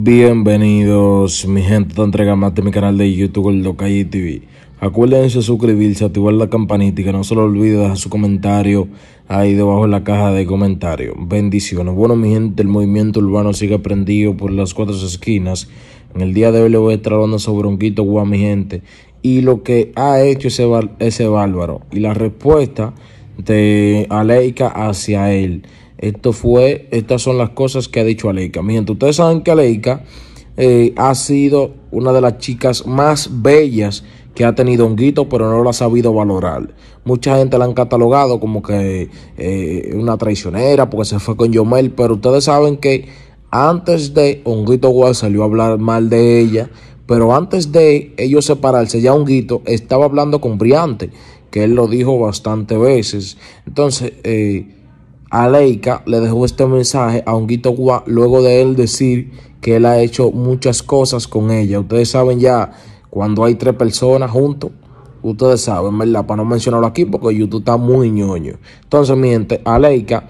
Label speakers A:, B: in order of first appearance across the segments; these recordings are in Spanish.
A: Bienvenidos, mi gente te entrega más de mi canal de YouTube, el y TV. Acuérdense suscribirse, activar la campanita y que no se lo olvide dejar su comentario ahí debajo en la caja de comentarios. Bendiciones. Bueno, mi gente, el movimiento urbano sigue prendido por las cuatro esquinas. En el día de hoy le voy a estar hablando sobre un quito guau, mi gente y lo que ha hecho ese, ese bárbaro y la respuesta de Aleika hacia él. Esto fue, estas son las cosas que ha dicho Aleika. Mientras ustedes saben que Aleika eh, ha sido una de las chicas más bellas que ha tenido Honguito, pero no lo ha sabido valorar. Mucha gente la han catalogado como que eh, una traicionera porque se fue con Yomel, pero ustedes saben que antes de Honguito igual salió a hablar mal de ella pero antes de ellos separarse, ya Honguito estaba hablando con Briante, que él lo dijo bastantes veces. Entonces, eh, Aleika le dejó este mensaje a Honguito Guá luego de él decir que él ha hecho muchas cosas con ella. Ustedes saben ya, cuando hay tres personas juntos, ustedes saben, ¿verdad? Para no mencionarlo aquí, porque YouTube está muy ñoño. Entonces, miente, Aleika,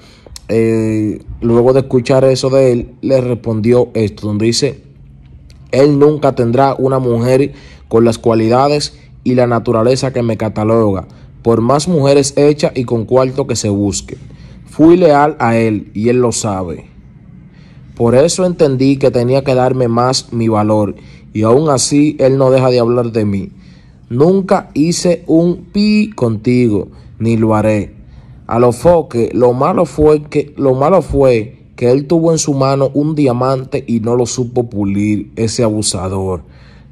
A: eh, luego de escuchar eso de él, le respondió esto, donde dice... Él nunca tendrá una mujer con las cualidades y la naturaleza que me cataloga, por más mujeres hechas y con cuarto que se busque. Fui leal a él y él lo sabe. Por eso entendí que tenía que darme más mi valor y aún así él no deja de hablar de mí. Nunca hice un pi contigo, ni lo haré. A lo foque, lo malo fue que lo malo fue que él tuvo en su mano un diamante y no lo supo pulir ese abusador.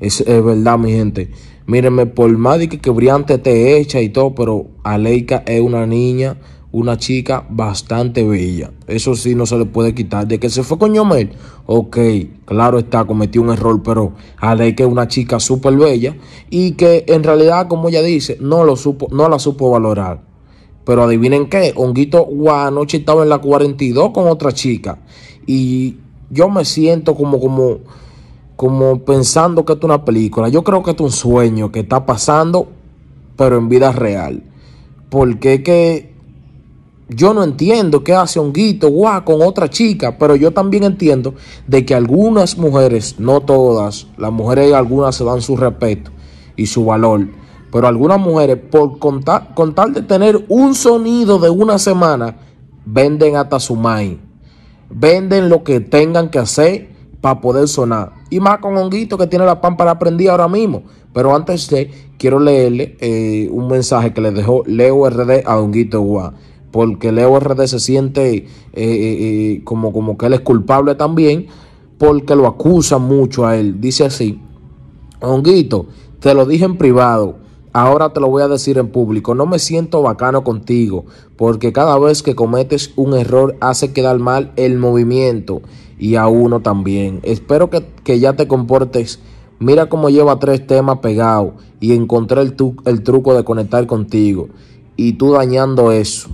A: Es, verdad, mi gente. Mírenme, por más de que, brillante te echa y todo, pero Aleika es una niña, una chica bastante bella. Eso sí, no se le puede quitar. De que se fue con Yomel, ok, claro está, cometió un error, pero Aleika es una chica súper bella y que en realidad, como ella dice, no, lo supo, no la supo valorar. Pero adivinen qué, Honguito anoche estaba en la 42 con otra chica. Y yo me siento como, como, como pensando que esto es una película. Yo creo que esto es un sueño que está pasando, pero en vida real. Porque que yo no entiendo qué hace Honguito gua con otra chica, pero yo también entiendo de que algunas mujeres, no todas, las mujeres algunas se dan su respeto y su valor. Pero algunas mujeres, por contar, con tal de tener un sonido de una semana, venden hasta su maíz. Venden lo que tengan que hacer para poder sonar. Y más con Honguito que tiene la pámpara aprender ahora mismo. Pero antes de, quiero leerle eh, un mensaje que le dejó Leo RD a Honguito gua Porque Leo RD se siente eh, eh, como, como que él es culpable también. Porque lo acusa mucho a él. Dice así. Honguito, te lo dije en privado. Ahora te lo voy a decir en público, no me siento bacano contigo, porque cada vez que cometes un error hace quedar mal el movimiento y a uno también. Espero que, ya te comportes. Mira cómo lleva tres temas pegados y encontré el, el truco de conectar contigo y tú dañando eso.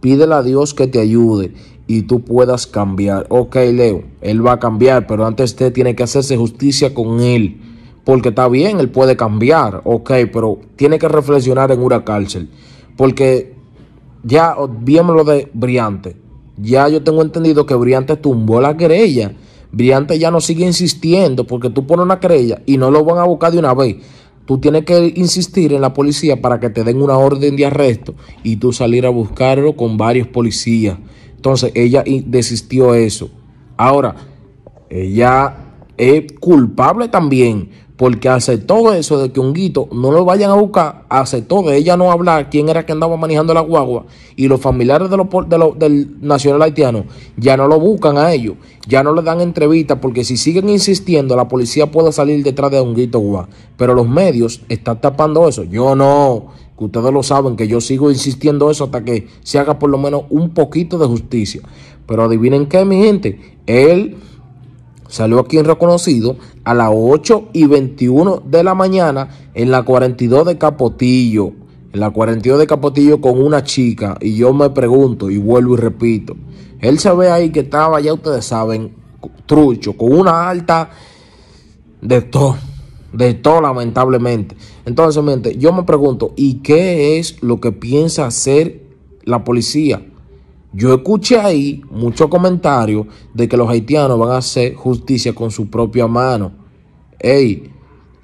A: Pídele a Dios que te ayude y tú puedas cambiar. Ok, Leo, él va a cambiar, pero antes usted tiene que hacerse justicia con él porque está bien, él puede cambiar, ok, pero tiene que reflexionar en una cárcel, porque ya, oh, lo de Briante, ya yo tengo entendido que Briante tumbó la querella, Briante ya no sigue insistiendo, porque tú pones una querella y no lo van a buscar de una vez. Tú tienes que insistir en la policía para que te den una orden de arresto y tú salir a buscarlo con varios policías. Entonces ella desistió eso. Ahora, ella es culpable también porque aceptó eso de que un guito no lo vayan a buscar, aceptó de ella no hablar quién era que andaba manejando la guagua y los familiares del nacional haitiano ya no lo buscan a ellos, ya no le dan entrevista, porque si siguen insistiendo la policía puede salir detrás de un guito Guá, pero los medios están tapando eso, yo no, que ustedes lo saben que yo sigo insistiendo eso hasta que se haga por lo menos un poquito de justicia, pero adivinen qué mi gente, él salió aquí en Reconocido a las 8 y 21 de la mañana en la 42 de Capotillo. En la 42 de Capotillo con una chica. Y yo me pregunto y vuelvo y repito. Él se ve ahí que estaba, ya ustedes saben, trucho, con una alta de todo. De todo, lamentablemente. Entonces, mente, yo me pregunto, ¿y qué es lo que piensa hacer la policía? Yo escuché ahí muchos comentarios de que los haitianos van a hacer justicia con su propia mano. Ey,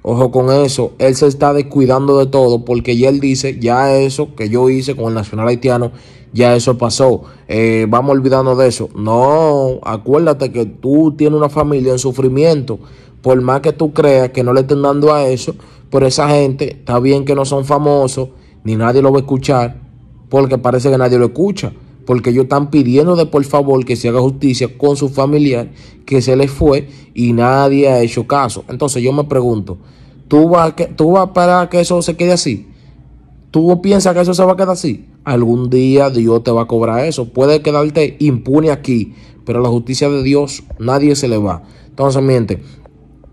A: ojo con eso, él se está descuidando de todo porque ya él dice, ya eso que yo hice con el nacional haitiano, ya eso pasó, eh, vamos olvidando de eso. No, acuérdate que tú tienes una familia en sufrimiento, por más que tú creas que no le estén dando a eso, por esa gente está bien que no son famosos, ni nadie lo va a escuchar, porque parece que nadie lo escucha porque ellos están pidiendo de por favor que se haga justicia con su familiar que se les fue y nadie ha hecho caso. Entonces yo me pregunto, ¿tú vas, que, tú vas para que eso se quede así? ¿Tú piensas que eso se va a quedar así? Algún día Dios te va a cobrar eso. Puede quedarte impune aquí, pero la justicia de Dios nadie se le va. Entonces, miente,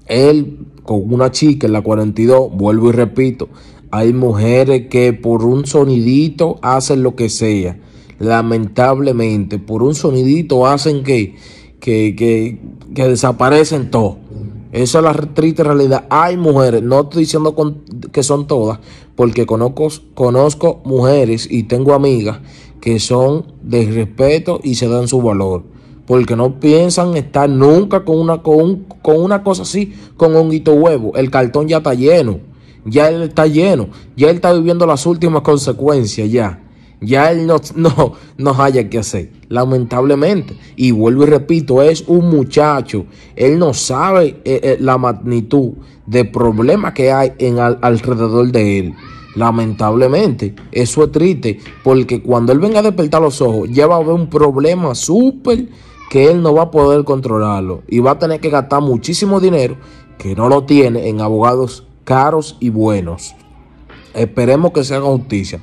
A: él con una chica en la 42, vuelvo y repito, hay mujeres que por un sonidito hacen lo que sea lamentablemente, por un sonidito hacen que, que, desaparecen todos. Esa es la triste realidad. Hay mujeres, no estoy diciendo que son todas, porque conozco, conozco mujeres y tengo amigas que son de respeto y se dan su valor. Porque no piensan estar nunca con una, con, con una cosa así, con honguito huevo. El cartón ya está lleno, ya él está lleno, ya él está viviendo las últimas consecuencias ya. Ya él no, no, haya que hacer, lamentablemente. Y vuelvo y repito, es un muchacho. Él no sabe eh, eh, la magnitud de problemas que hay en, alrededor de él. Lamentablemente, eso es triste, porque cuando él venga a despertar los ojos, ya va a haber un problema súper que él no va a poder controlarlo y va a tener que gastar muchísimo dinero que no lo tiene en abogados caros y buenos. Esperemos que se haga justicia.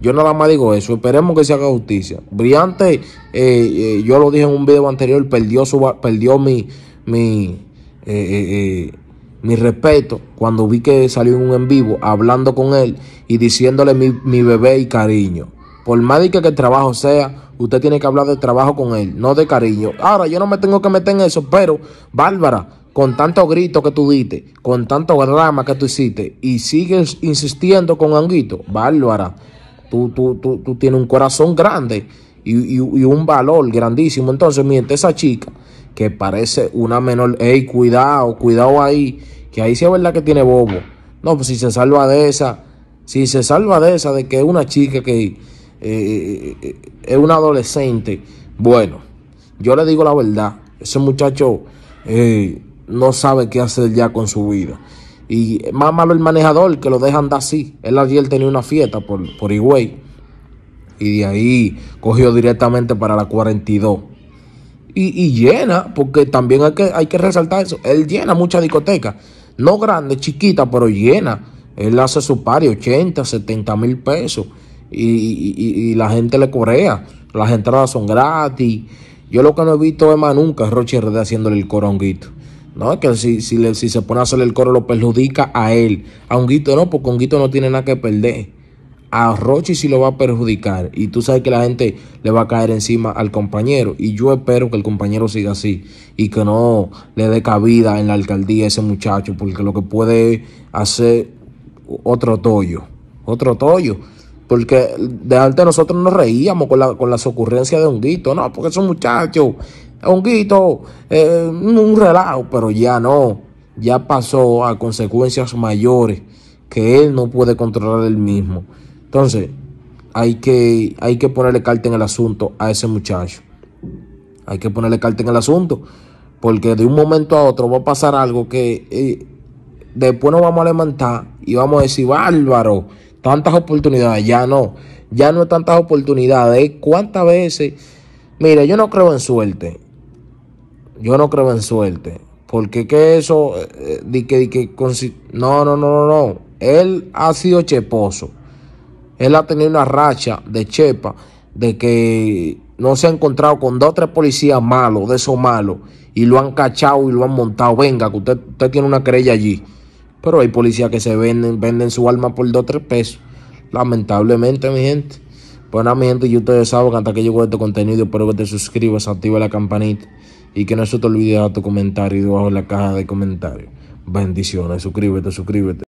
A: Yo nada más digo eso. Esperemos que se haga justicia. Briante, eh, eh, yo lo dije en un video anterior, perdió, su, perdió mi, mi, eh, mi respeto cuando vi que salió en un en vivo hablando con él y diciéndole mi, mi bebé y cariño. Por más de que el trabajo sea, usted tiene que hablar de trabajo con él, no de cariño. Ahora, yo no me tengo que meter en eso, pero Bárbara, con tanto grito que tú diste, con tanto drama que tú hiciste, y sigues insistiendo con Anguito, Bárbara tú, tú, tú, tú tienes un corazón grande y, un valor grandísimo. Entonces, miente esa chica que parece una menor, Ey, cuidado, cuidado ahí, que ahí sí es verdad que tiene bobo. No, pues si se salva de esa, si se salva de esa, de que es una chica que eh, eh, es una adolescente, bueno, yo le digo la verdad, ese muchacho eh, no sabe qué hacer ya con su vida. Y más malo el manejador que lo deja andar así. Él ayer tenía una fiesta por, por Higüey. Y de ahí cogió directamente para la 42. Y, y, llena, porque también hay que, hay que resaltar eso. Él llena muchas discotecas. No grande, chiquita, pero llena. Él hace su pari 80, 70 mil pesos. Y, y, la gente le corea. Las entradas son gratis. Yo lo que no he visto es más nunca Roche haciéndole el coronguito. No, que si, se pone a hacer el coro lo perjudica a él. A Honguito no, porque Honguito no tiene nada que perder. A Rochi sí lo va a perjudicar. Y tú sabes que la gente le va a caer encima al compañero. Y yo espero que el compañero siga así. Y que no le dé cabida en la alcaldía a ese muchacho. Porque lo que puede hacer otro toyo. Otro toyo. Porque de antes nosotros nos reíamos con, las ocurrencias de Honguito. No, porque esos muchachos honguito, eh, un relajo, pero ya no, ya pasó a consecuencias mayores que él no puede controlar él mismo. Entonces, hay que, hay que ponerle carta en el asunto a ese muchacho. Hay que ponerle carta en el asunto, porque de un momento a otro va a pasar algo que eh, después nos vamos a levantar y vamos a decir, bárbaro, tantas oportunidades, ya no, ya no tantas oportunidades, cuántas veces, mire yo no creo en suerte, yo no creo en suerte. Porque que eso, eh, eh, que, no, no, no, no, no. Él ha sido cheposo. Él ha tenido una racha de chepa de que no se ha encontrado con dos o tres policías malos, de esos malos, y lo han cachado y lo han montado. Venga, que usted, usted tiene una querella allí. Pero hay policías que se venden, venden su alma por dos o tres pesos. Lamentablemente, mi gente. Bueno, pues mi gente, yo ustedes saben que hasta que llegó este contenido, espero que te suscribas, activa la campanita y que no se te olvide a tu comentario debajo en la caja de comentarios. Bendiciones, suscríbete, suscríbete.